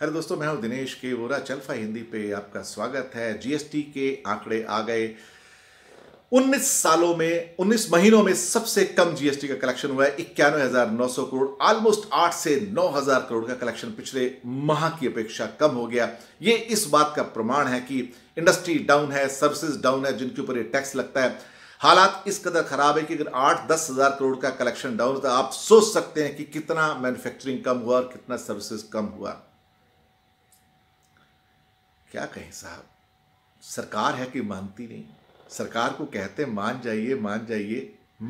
hello दोस्तों मैं हूं दिनेश के वोरा चल्फा हिंदी पे आपका स्वागत है जीएसटी के आंकड़े आ गए 19 सालों में 19 महीनों में सबसे कम जीएसटी का कलेक्शन हुआ है इक्यानवे हजार नौ सौ करोड़ ऑलमोस्ट 8 से 9000 करोड़ का कलेक्शन पिछले माह की अपेक्षा कम हो गया ये इस बात का प्रमाण है कि इंडस्ट्री डाउन है सर्विसेज डाउन है जिनके ऊपर ये टैक्स लगता है हालात इस कदर खराब है कि अगर आठ दस हज़ार करोड़ का कलेक्शन डाउन था आप सोच सकते हैं कि कितना मैन्युफैक्चरिंग कम हुआ और कितना सर्विसेज कम हुआ क्या कहें साहब सरकार है कि मानती नहीं सरकार को कहते मान जाइए मान जाइए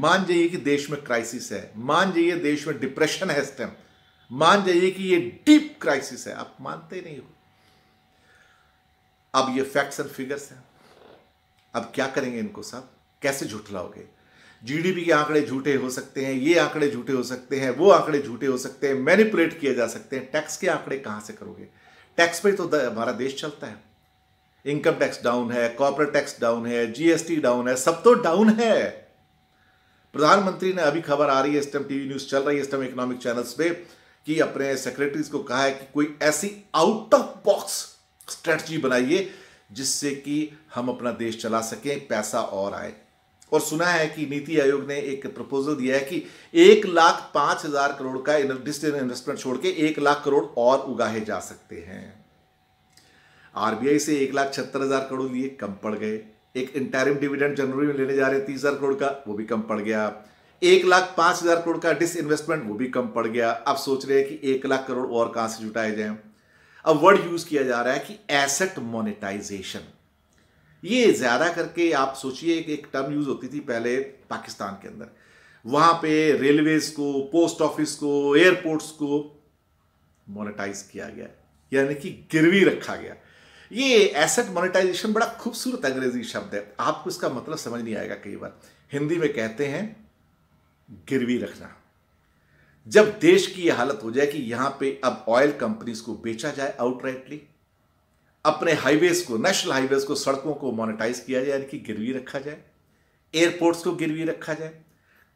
मान जाइए कि देश में क्राइसिस है मान जाइए देश में डिप्रेशन है इस टाइम मान जाइए कि ये डीप क्राइसिस है आप मानते नहीं हो अब ये फैक्ट्स एंड फिगर्स हैं अब क्या करेंगे इनको साहब कैसे झुठलाओगे जीडीपी के आंकड़े झूठे हो सकते हैं ये आंकड़े झूठे हो सकते हैं वो आंकड़े झूठे हो सकते हैं मैनिपुलेट किए जा सकते हैं टैक्स के आंकड़े कहां से करोगे टैक्स पे तो हमारा देश चलता है इनकम टैक्स डाउन है कॉर्पोरेट टैक्स डाउन है जीएसटी डाउन है सब तो डाउन है प्रधानमंत्री ने अभी खबर आ रही है इस टाइम टीवी न्यूज चल रही है इस टाइम इकोनॉमिक चैनल्स पे कि अपने सेक्रेटरीज को कहा है कि कोई ऐसी आउट ऑफ बॉक्स स्ट्रेटजी बनाइए जिससे कि हम अपना देश चला सकें पैसा और आए और सुना है कि नीति आयोग ने एक प्रपोजल दिया है कि एक लाख पांच हजार करोड़ का डिजिटल इन्वेस्टमेंट छोड़ के एक लाख करोड़ और उगाहे जा सकते हैं आरबीआई से एक लाख छहत्तर हजार करोड़ लिए कम पड़ गए एक इंटरिम डिविडेंड जनवरी में लेने जा रहे हैं तीस हजार करोड़ का वो भी कम पड़ गया एक लाख पांच हजार करोड़ का डिस इन्वेस्टमेंट वो भी कम पड़ गया अब सोच रहे हैं कि एक लाख करोड़ और कहां से जुटाए जाए अब वर्ड यूज किया जा रहा है कि एसेट मोनेटाइजेशन ये ज़्यादा करके आप सोचिए कि एक टर्म यूज़ होती थी पहले पाकिस्तान के अंदर वहाँ पे रेलवेज को पोस्ट ऑफिस को एयरपोर्ट्स को मोनेटाइज किया गया यानी कि गिरवी रखा गया ये एसेट मोनेटाइजेशन बड़ा खूबसूरत अंग्रेजी शब्द है आपको इसका मतलब समझ नहीं आएगा कई बार हिंदी में कहते हैं गिरवी रखना जब देश की यह हालत हो जाए कि यहाँ पे अब ऑयल कंपनीज को बेचा जाए आउटराइटली अपने हाईवेज को नेशनल हाईवेज को सड़कों को मोनेटाइज किया जाए यानी कि गिरवी रखा जाए एयरपोर्ट्स को गिरवी रखा जाए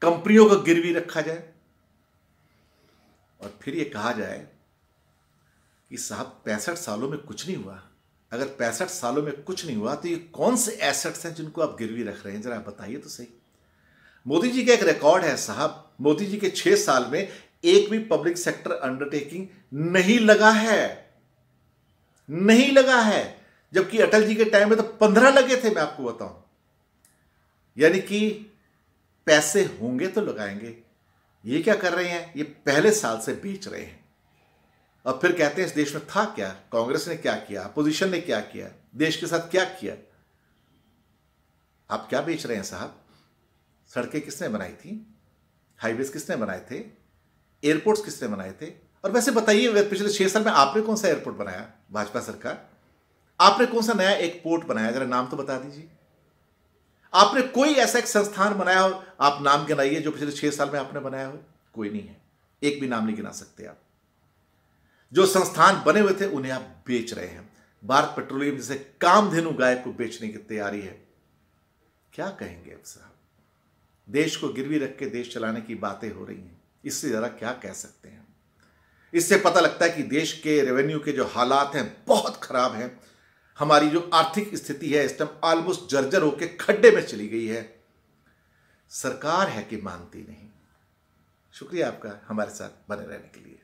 कंपनियों को गिरवी रखा जाए और फिर ये कहा जाए कि साहब पैंसठ सालों में कुछ नहीं हुआ अगर पैंसठ सालों में कुछ नहीं हुआ तो ये कौन से एसेट्स हैं जिनको आप गिरवी रख रहे हैं जरा बताइए तो सही मोदी जी का एक रिकॉर्ड है साहब मोदी जी के छह साल में एक भी पब्लिक सेक्टर अंडरटेकिंग नहीं लगा है नहीं लगा है जबकि अटल जी के टाइम में तो पंद्रह लगे थे मैं आपको बताऊं यानी कि पैसे होंगे तो लगाएंगे ये क्या कर रहे हैं ये पहले साल से बेच रहे हैं और फिर कहते हैं इस देश में था क्या कांग्रेस ने क्या किया अपोजिशन ने क्या किया देश के साथ क्या किया आप क्या बेच रहे हैं साहब सड़कें किसने बनाई थी हाईवेज किसने बनाए थे एयरपोर्ट्स किसने बनाए थे और वैसे बताइए पिछले छह साल में आपने कौन सा एयरपोर्ट बनाया भाजपा सरकार आपने कौन सा नया एक पोर्ट बनाया जरा नाम तो बता दीजिए आपने कोई ऐसा एक संस्थान बनाया हो आप नाम गिनाइए जो पिछले छह साल में आपने बनाया हो कोई नहीं है एक भी नाम नहीं गिना सकते आप जो संस्थान बने हुए थे उन्हें आप बेच रहे हैं भारत पेट्रोलियम काम कामधेनु गाय को बेचने की तैयारी है क्या कहेंगे आप साहब देश को गिरवी रख के देश चलाने की बातें हो रही हैं इससे ज़रा क्या कह सकते हैं इससे पता लगता है कि देश के रेवेन्यू के जो हालात हैं बहुत ख़राब हैं हमारी जो आर्थिक स्थिति है इस टाइम ऑलमोस्ट जर्जर होकर खड्डे में चली गई है सरकार है कि मानती नहीं शुक्रिया आपका हमारे साथ बने रहने के लिए